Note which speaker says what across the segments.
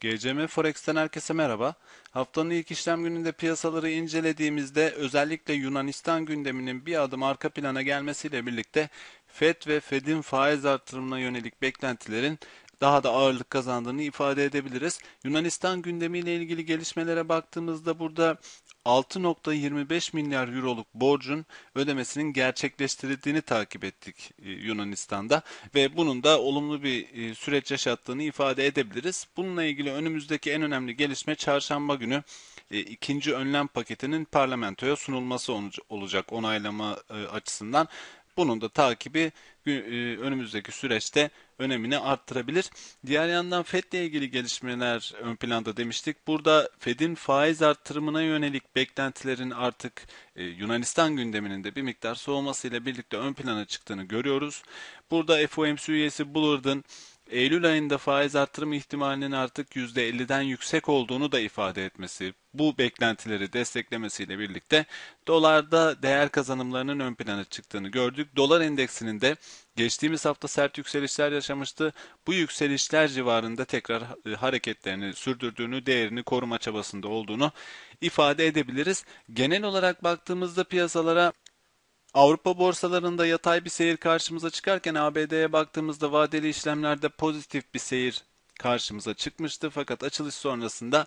Speaker 1: GCM Forex'ten herkese merhaba. Haftanın ilk işlem gününde piyasaları incelediğimizde özellikle Yunanistan gündeminin bir adım arka plana gelmesiyle birlikte FED ve FED'in faiz artırımına yönelik beklentilerin daha da ağırlık kazandığını ifade edebiliriz. Yunanistan gündemiyle ilgili gelişmelere baktığımızda burada 6.25 milyar euroluk borcun ödemesinin gerçekleştirildiğini takip ettik e, Yunanistan'da ve bunun da olumlu bir e, süreç yaşattığını ifade edebiliriz. Bununla ilgili önümüzdeki en önemli gelişme çarşamba günü e, ikinci önlem paketinin parlamentoya sunulması olacak onaylama açısından bunun da takibi e, önümüzdeki süreçte önemini arttırabilir. Diğer yandan FED'le ilgili gelişmeler ön planda demiştik. Burada FED'in faiz arttırımına yönelik beklentilerin artık e, Yunanistan gündeminin de bir miktar soğumasıyla birlikte ön plana çıktığını görüyoruz. Burada FOMC üyesi Bullard'ın Eylül ayında faiz artırımı ihtimalinin artık %50'den yüksek olduğunu da ifade etmesi, bu beklentileri desteklemesiyle birlikte dolarda değer kazanımlarının ön plana çıktığını gördük. Dolar endeksinin de geçtiğimiz hafta sert yükselişler yaşamıştı. Bu yükselişler civarında tekrar e, hareketlerini sürdürdüğünü, değerini koruma çabasında olduğunu ifade edebiliriz. Genel olarak baktığımızda piyasalara Avrupa borsalarında yatay bir seyir karşımıza çıkarken ABD'ye baktığımızda vadeli işlemlerde pozitif bir seyir karşımıza çıkmıştı. Fakat açılış sonrasında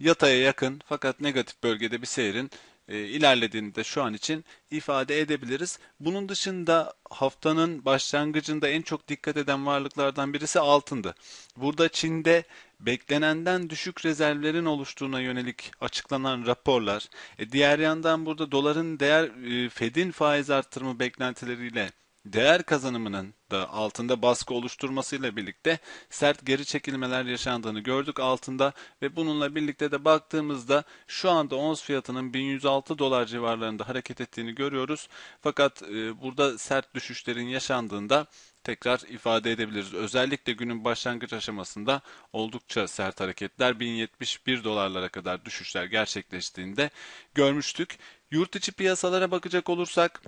Speaker 1: yataya yakın fakat negatif bölgede bir seyirin e, ilerlediğini de şu an için ifade edebiliriz. Bunun dışında haftanın başlangıcında en çok dikkat eden varlıklardan birisi altındı. Burada Çin'de beklenenden düşük rezervlerin oluştuğuna yönelik açıklanan raporlar, e, diğer yandan burada doların değer e, Fed'in faiz artırımı beklentileriyle değer kazanımının da altında baskı oluşturmasıyla birlikte sert geri çekilmeler yaşandığını gördük altında ve bununla birlikte de baktığımızda şu anda ons fiyatının 1106 dolar civarlarında hareket ettiğini görüyoruz. Fakat e, burada sert düşüşlerin yaşandığında tekrar ifade edebiliriz. Özellikle günün başlangıç aşamasında oldukça sert hareketler 1071 dolarlara kadar düşüşler gerçekleştiğinde görmüştük. Yurt içi piyasalara bakacak olursak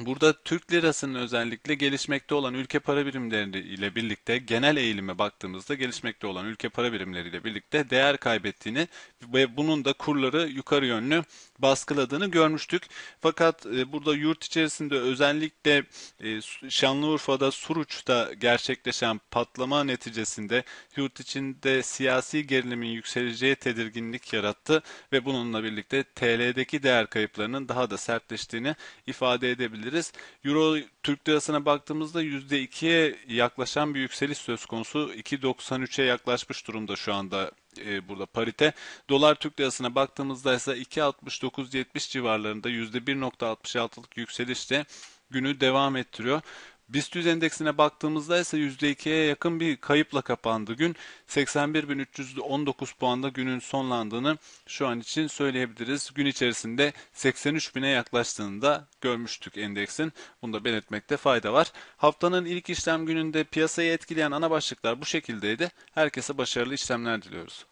Speaker 1: Burada Türk lirasının özellikle gelişmekte olan ülke para birimleri ile birlikte genel eğilime baktığımızda gelişmekte olan ülke para birimleri ile birlikte değer kaybettiğini ve bunun da kurları yukarı yönlü baskıladığını görmüştük. Fakat e, burada yurt içerisinde özellikle e, Şanlıurfa'da Suruç'ta gerçekleşen patlama neticesinde yurt içinde siyasi gerilimin yükseleceği tedirginlik yarattı ve bununla birlikte TL'deki değer kayıplarının daha da sertleştiğini ifade edebiliriz diyebiliriz. Euro Türk lirasına baktığımızda %2'ye yaklaşan bir yükseliş söz konusu. 2.93'e yaklaşmış durumda şu anda e, burada parite. Dolar Türk lirasına baktığımızda ise 2.69-70 civarlarında %1.66'lık yükselişte günü devam ettiriyor. BIST 100 endeksine baktığımızda ise %2'ye yakın bir kayıpla kapandı gün. 81.319 puanda günün sonlandığını şu an için söyleyebiliriz. Gün içerisinde 83.000'e yaklaştığını da görmüştük endeksin. Bunu da belirtmekte fayda var. Haftanın ilk işlem gününde piyasayı etkileyen ana başlıklar bu şekildeydi. Herkese başarılı işlemler diliyoruz.